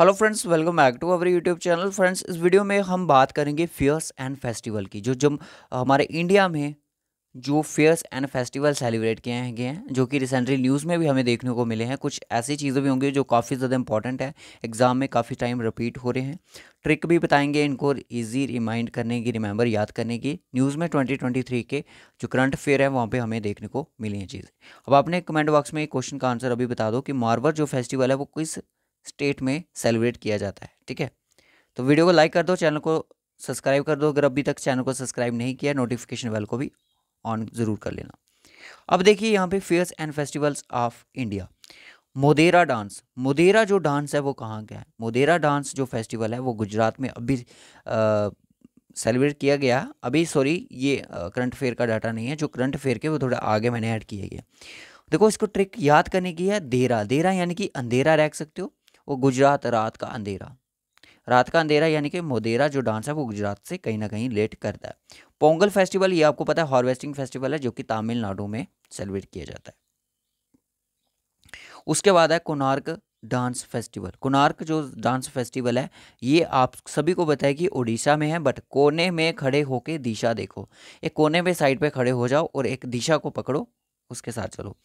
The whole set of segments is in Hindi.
hello friends welcome back to our YouTube channel friends इस वीडियो में हम बात करेंगे फेयर्स एंड फेस्टिवल की जो जब हमारे इंडिया में जो फेयर्स एंड फेस्टिवल सेलिब्रेट किए हैं गए हैं जो कि रिसेंटली न्यूज़ में भी हमें देखने को मिले हैं कुछ ऐसी चीज़ें भी होंगी जो काफ़ी ज़्यादा इंपॉर्टेंट है एग्ज़ाम में काफ़ी टाइम रिपीट हो रहे हैं ट्रिक भी बताएंगे इनको इजी रिमाइंड करने की रिमेंबर याद करने की न्यूज़ में 2023 के जो करंट अफेयर है वहाँ पे हमें देखने को मिली हैं चीज़ें अब आपने कमेंट बॉक्स में एक क्वेश्चन का आंसर अभी बता दो कि मार्वर जो फेस्टिवल है वो किस स्टेट में सेलिब्रेट किया जाता है ठीक है तो वीडियो को लाइक कर दो चैनल को सब्सक्राइब कर दो अगर अभी तक चैनल को सब्सक्राइब नहीं किया नोटिफिकेशन बेल को भी ऑन ज़रूर कर लेना अब देखिए यहाँ पे fairs and festivals of India Modhera dance Modhera जो डांस है वो कहाँ का है मोदेरा डांस जो फेस्टिवल है वो गुजरात में अभी सेलिब्रेट किया गया अभी सॉरी ये करंट अफेयर का डाटा नहीं है जो करंट अफेयर के वो थोड़ा आगे मैंने ऐड किया गया देखो इसको ट्रिक याद करने की है देरा देरा यानी कि अंधेरा रख सकते हो वो गुजरात रात का अंधेरा रात का अंधेरा यानी कि मोदेरा जो डांस है वो गुजरात से कहीं ना कहीं लेट करता है पोंगल फेस्टिवल ये आपको पता है हार्वेस्टिंग फेस्टिवल है जो कि तमिलनाडु में सेलिब्रेट किया जाता है उसके बाद है कोनार्क डांस फेस्टिवल कोनार्क जो डांस फेस्टिवल है ये आप सभी को बताया कि उड़ीसा में है बट कोने में खड़े होके दिशा देखो एक कोने में साइड पे खड़े हो जाओ और एक दिशा को पकड़ो उसके साथ चलो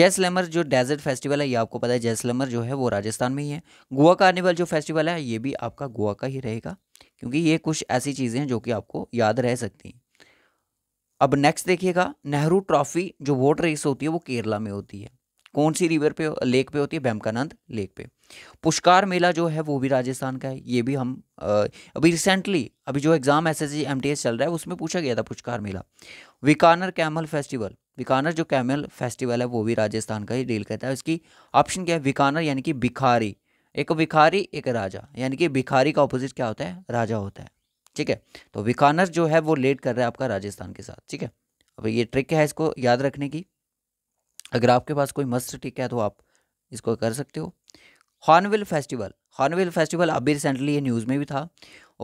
जैसलमर जो डेजर्ट फेस्टिवल है ये आपको पता है जैसलमर जो है वो राजस्थान में ही है गोवा कार्निवल जो फेस्टिवल है ये भी आपका गोवा का ही रहेगा क्योंकि ये कुछ ऐसी चीज़ें हैं जो कि आपको याद रह सकती हैं अब नेक्स्ट देखिएगा नेहरू ट्रॉफी जो वोट रेस होती है वो केरला में होती है कौन सी रिवर पे लेक पे होती है भैमकानंद लेक पे पुष्कार मेला जो है वो भी राजस्थान का है ये भी हम अभी रिसेंटली अभी जो एग्ज़ाम एस एस चल रहा है उसमें पूछा गया था पुष्कार मेला विकानर कैमल फेस्टिवल विकानर जो कैमल फेस्टिवल है वो भी राजस्थान का ही डील करता है इसकी ऑप्शन क्या है विकानर यानी कि भिखारी एक भिखारी एक राजा यानी कि भिखारी का ऑपोजिट क्या होता है राजा होता है ठीक है तो विकानर जो है वो लेट कर रहा है आपका राजस्थान के साथ ठीक है अब ये ट्रिक है इसको याद रखने की अगर आपके पास कोई मस्त टिक है तो आप इसको कर सकते हो हॉर्नविल फेस्टिवल हॉर्नविल फेस्टिवल अभी रिसेंटली ये न्यूज़ में भी था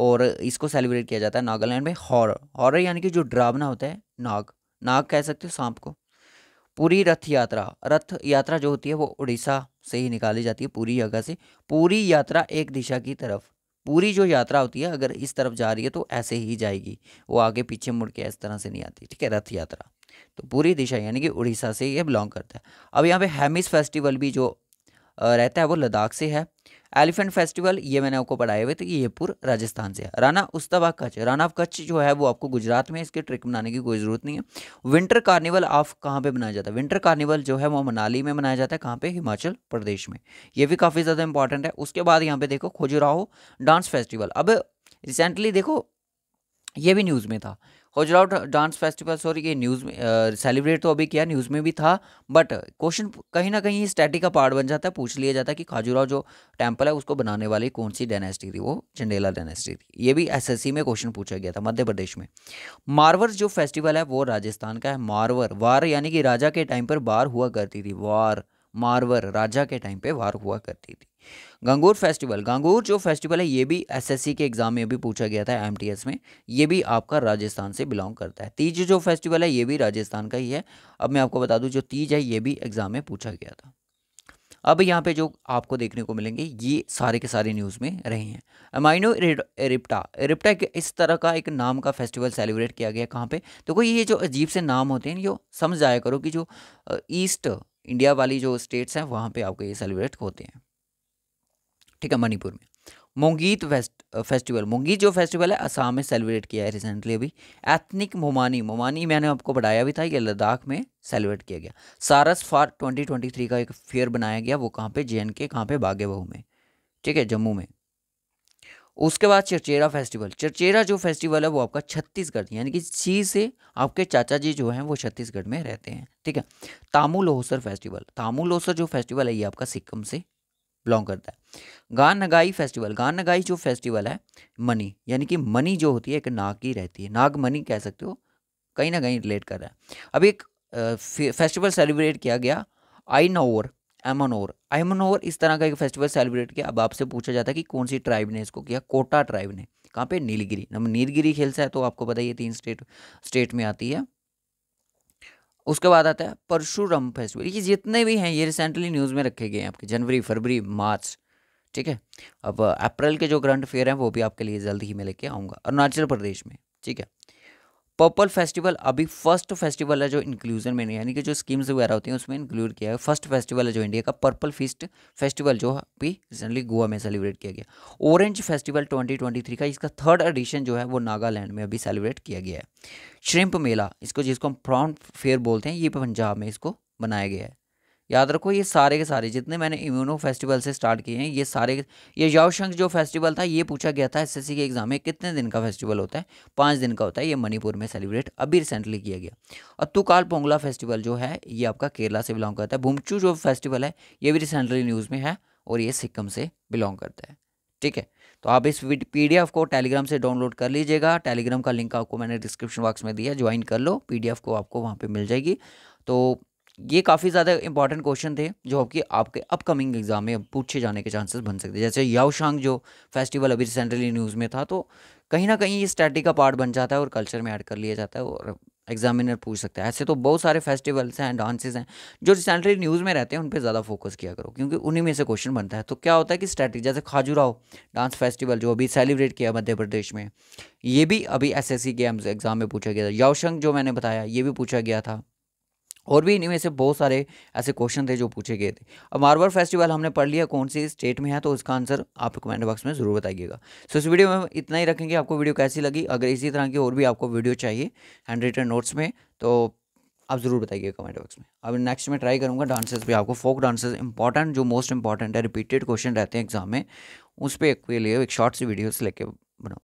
और इसको सेलिब्रेट किया जाता है नागालैंड में हॉर हॉर यानी कि जो ड्रावना होता है नाग नाग कह सकते हो सांप को पूरी रथ यात्रा रथ यात्रा जो होती है वो उड़ीसा से ही निकाली जाती है पूरी जगह से पूरी यात्रा एक दिशा की तरफ पूरी जो यात्रा होती है अगर इस तरफ जा रही है तो ऐसे ही जाएगी वो आगे पीछे मुड़ के इस तरह से नहीं आती ठीक है रथ यात्रा तो पूरी दिशा यानी कि उड़ीसा से ये बिलोंग करता है अब यहाँ पे हैमिस फेस्टिवल भी जो रहता है वो लद्दाख से है एलिफेंट फेस्टिवल ये मैंने आपको पढ़ाए हुए तो ये पूर्व राजस्थान से है राना उस्तवा कच्छ राना ऑफ कच्छ जो है वो आपको गुजरात में इसके ट्रिक बनाने की कोई ज़रूरत नहीं है विंटर कार्निवल ऑफ कहाँ पे मनाया जाता है विंटर कार्निवल जो है वो मनाली में मनाया जाता है कहाँ पे हिमाचल प्रदेश में ये भी काफ़ी ज़्यादा इंपॉर्टेंट है उसके बाद यहाँ पे देखो खुजुराहो डांस फेस्टिवल अब रिसेंटली देखो ये भी न्यूज़ में था होजराउट डांस फेस्टिवल सॉरी ये न्यूज़ में सेलिब्रेट तो अभी किया न्यूज़ में भी था बट क्वेश्चन कहीं ना कहीं स्टैटिक का पार्ट बन जाता है पूछ लिया जाता है कि खाजूराव जो टेम्पल है उसको बनाने वाली कौन सी डायनेस्टी थी वो चंडेला डायनेस्टी थी ये भी एसएससी में क्वेश्चन पूछा गया था मध्य प्रदेश में मारवर जो फेस्टिवल है वो राजस्थान का है मारवर वार यानी कि राजा के टाइम पर वार हुआ करती थी वार मारवर राजा के टाइम पर वार हुआ करती थी गांगूर फेस्टिवल गांगूर जो फेस्टिवल है ये भी एसएससी के एग्जाम में भी पूछा गया था एमटीएस में ये भी आपका राजस्थान से बिलोंग करता है तीज जो फेस्टिवल है ये भी राजस्थान का ही है अब मैं आपको बता दूं जो तीज है ये भी एग्जाम में पूछा गया था अब यहाँ पे जो आपको देखने को मिलेंगे ये सारे के सारे न्यूज़ में रहे हैं अमाइनो एरिप्टा एरिप्टा के इस तरह का एक नाम का फेस्टिवल सेलिब्रेट किया गया कहाँ पे देखो ये जो अजीब से नाम होते हैं जो समझ आया करो कि जो ईस्ट इंडिया वाली जो स्टेट्स हैं वहाँ पे आपको ये सेलिब्रेट होते हैं ठीक है मणिपुर में मोंगीत फेस्ट फेस्टिवल मोंगीत जो फेस्टिवल है असम में सेलिब्रेट किया है रिसेंटली अभी एथनिक मोमानी मोमानी मैंने आपको बताया भी था ये लद्दाख में सेलिब्रेट किया गया सारस फार 2023 का एक फेयर बनाया गया वो कहाँ पे जे के कहाँ पे बागे बहू में ठीक है जम्मू में उसके बाद चरचेरा फेस्टिवल चरचेरा जो फेस्टिवल है वो आपका छत्तीसगढ़ यानी कि सी से आपके चाचा जी जो हैं वो छत्तीसगढ़ में रहते हैं ठीक है तामू लोहसर फेस्टिवल तामू लोहसर जो फेस्टिवल है ये आपका सिक्किम से बिलोंग करता है गान नगाई फेस्टिवल गान नगाई जो फेस्टिवल है मनी यानी कि मनी जो होती है एक नाग की रहती है नाग मनी कह सकते हो कहीं ना कहीं रिलेट कर रहा है अब एक फेस्टिवल सेलिब्रेट किया गया आई नोर एमनोर एमनोर इस तरह का एक फेस्टिवल सेलिब्रेट किया अब आपसे पूछा जाता है कि कौन सी ट्राइब ने इसको किया कोटा ट्राइब ने कहाँ पे नीलगिरी नीलगिरी हिल्स है तो आपको पता ही तीन स्टेट स्टेट में आती है उसके बाद आता है परशुराम फेस्टिवल ये जितने भी हैं ये रिसेंटली न्यूज़ में रखे गए हैं आपके जनवरी फरवरी मार्च ठीक है अब अप्रैल के जो करंट फेयर हैं वो भी आपके लिए जल्द ही मैं लेके आऊँगा अरुणाचल प्रदेश में ठीक है पर्पल फेस्टिवल अभी फर्स्ट फेस्टिवल है जो इंक्लूजन में यानी कि जो स्कीम्स वगैरह होती हैं उसमें इंक्लूड किया है फर्स्ट फेस्टिवल है जो इंडिया का पर्पल फिस्ट फेस्टिवल जो अभी रिसेंटली गोवा में सेलिब्रेट किया गया ऑरेंज फेस्टिवल 2023 का इसका थर्ड एडिशन जो है वो नागालैंड में अभी सेलिब्रेट किया गया है श्रिम्प मेला इसको जिसको हम प्रॉन फेयर बोलते हैं ये पंजाब में इसको बनाया गया है याद रखो ये सारे के सारे जितने मैंने इम्यूनो फेस्टिवल से स्टार्ट किए हैं ये सारे ये याओशंक जो फेस्टिवल था ये पूछा गया था एसएससी के एग्जाम में कितने दिन का फेस्टिवल होता है पाँच दिन का होता है ये मणिपुर में सेलिब्रेट अभी रिसेंटली किया गया और तुकाल पोंगला फेस्टिवल जो है ये आपका केरला से बिलोंग करता है भूमचू जो फेस्टिवल है ये भी रिसेंटली न्यूज़ में है और ये सिक्किम से बिलोंग करता है ठीक है तो आप इस पी एफ को टेलीग्राम से डाउनलोड कर लीजिएगा टेलीग्राम का लिंक आपको मैंने डिस्क्रिप्शन बॉक्स में दिया ज्वाइन कर लो एफ को आपको वहाँ पर मिल जाएगी तो ये काफ़ी ज़्यादा इंपॉर्टेंट क्वेश्चन थे जो आपके आपके अपकमिंग एग्जाम में पूछे जाने के चांसेस बन सकते हैं जैसे याओशांग जो फेस्टिवल अभी रिसेंटली न्यूज़ में था तो कहीं ना कहीं ये स्टैटिक का पार्ट बन जाता है और कल्चर में ऐड कर लिया जाता है और एग्जामिनर पूछ सकता है ऐसे तो बहुत सारे फेस्टिवल्स हैं डांसेस हैं जो रिसेंटली न्यूज़ में रहते हैं उन पर ज़्यादा फोकस किया करो क्योंकि उन्हीं में से क्वेश्चन बनता है तो क्या होता है कि स्ट्रैटी जैसे खाजुराहो डांस फेस्टिवल जो अभी सेलिब्रेट किया मध्य प्रदेश में ये भी अभी एस एस सी के एग्ज़ाम में पूछा गया था यावशंग जो मैंने बताया ये भी पूछा गया था और भी इनमें से बहुत सारे ऐसे क्वेश्चन थे जो पूछे गए थे अब मार्बल फेस्टिवल हमने पढ़ लिया कौन सी स्टेट में है तो उसका आंसर आप कमेंट बॉक्स में ज़रूर बताइएगा सो इस वीडियो में इतना ही रखेंगे आपको वीडियो कैसी लगी अगर इसी तरह की और भी आपको वीडियो चाहिए हैंड रिटन नोट्स में तो आप ज़रूर बताइए कमेंट बॉक्स में अब नेक्स्ट में ट्राई करूँगा डांसेस भी आपको फोक डांसेस इंपॉर्टेंट जो मोस्ट इंपॉर्टेंट है रिपीटेड क्वेश्चन रहते हैं एग्जाम में उस पर लिए एक शॉर्ट सी वीडियोस लेके बनाओ